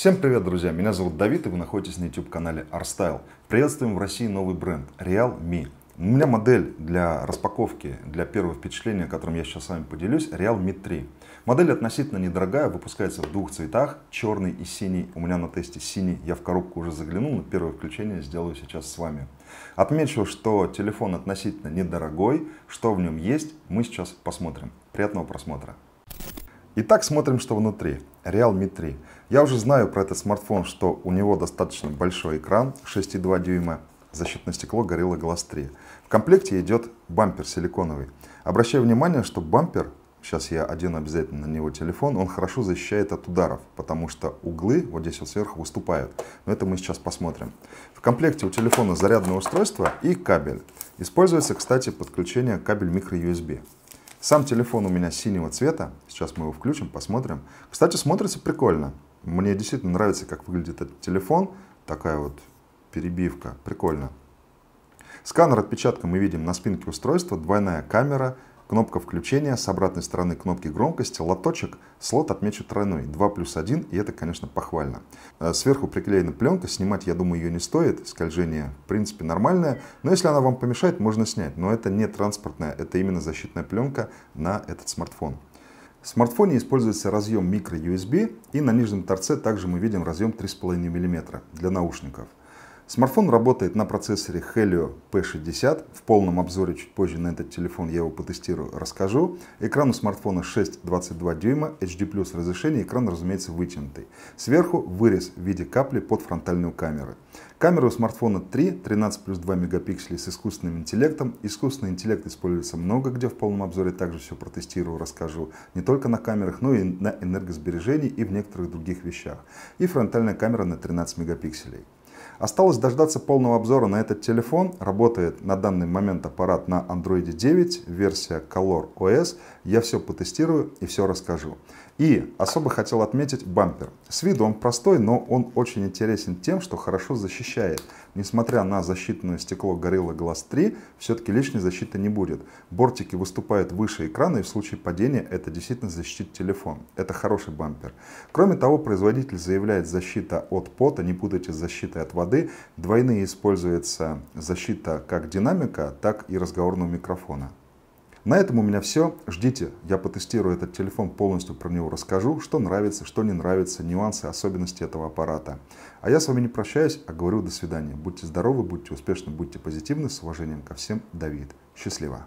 Всем привет, друзья! Меня зовут Давид, и вы находитесь на YouTube-канале ArtStyle. Приветствуем в России новый бренд Realme. У меня модель для распаковки, для первого впечатления, которым я сейчас с вами поделюсь, Realme 3. Модель относительно недорогая, выпускается в двух цветах, черный и синий. У меня на тесте синий, я в коробку уже заглянул, но первое включение сделаю сейчас с вами. Отмечу, что телефон относительно недорогой, что в нем есть, мы сейчас посмотрим. Приятного просмотра! Итак, смотрим, что внутри. Realme 3. Я уже знаю про этот смартфон, что у него достаточно большой экран 6,2 дюйма, защитное стекло Gorilla Glass 3. В комплекте идет бампер силиконовый. Обращаю внимание, что бампер, сейчас я одену обязательно на него телефон, он хорошо защищает от ударов, потому что углы вот здесь вот сверху выступают. Но это мы сейчас посмотрим. В комплекте у телефона зарядное устройство и кабель. Используется, кстати, подключение кабель microUSB. Сам телефон у меня синего цвета. Сейчас мы его включим, посмотрим. Кстати, смотрится прикольно. Мне действительно нравится, как выглядит этот телефон. Такая вот перебивка. Прикольно. Сканер отпечатка мы видим на спинке устройства, двойная камера – Кнопка включения с обратной стороны кнопки громкости, лоточек, слот отмечу тройной, 2 плюс 1, и это, конечно, похвально. Э, сверху приколеена пленка, снимать, я думаю, ее не стоит, скольжение, в принципе, нормальное, но если она вам помешает, можно снять, но это не транспортная, это именно защитная пленка на этот смартфон. В смартфоне используется разъем microUSB и на нижнем торце также мы видим разъем 3,5 мм для наушников. Смартфон работает на процессоре Helio P60. В полном обзоре чуть позже на этот телефон я его потестирую, расскажу. Экран у смартфона 6,22 дюйма, HD+, разрешение, экран, разумеется, вытянутый. Сверху вырез в виде капли под фронтальную камеру. Камера у смартфона 3, 13 плюс 2 мегапикселей с искусственным интеллектом. Искусственный интеллект используется много где, в полном обзоре также все протестирую, расскажу. Не только на камерах, но и на энергосбережении и в некоторых других вещах. И фронтальная камера на 13 мегапикселей. Осталось дождаться полного обзора на этот телефон. Работает на данный момент аппарат на Android 9, версия Color OS. Я все потестирую и все расскажу. И особо хотел отметить бампер. С виду он простой, но он очень интересен тем, что хорошо защищает. Несмотря на защитное стекло Gorilla Glass 3, все-таки лишней защиты не будет. Бортики выступают выше экрана, и в случае падения это действительно защитит телефон. Это хороший бампер. Кроме того, производитель заявляет защита от пота, не путайте с защитой от воды. Двойные используется защита как динамика, так и разговорного микрофона. На этом у меня все. Ждите, я потестирую этот телефон, полностью про него расскажу, что нравится, что не нравится, нюансы, особенности этого аппарата. А я с вами не прощаюсь, а говорю до свидания. Будьте здоровы, будьте успешны, будьте позитивны. С уважением ко всем, Давид. Счастливо!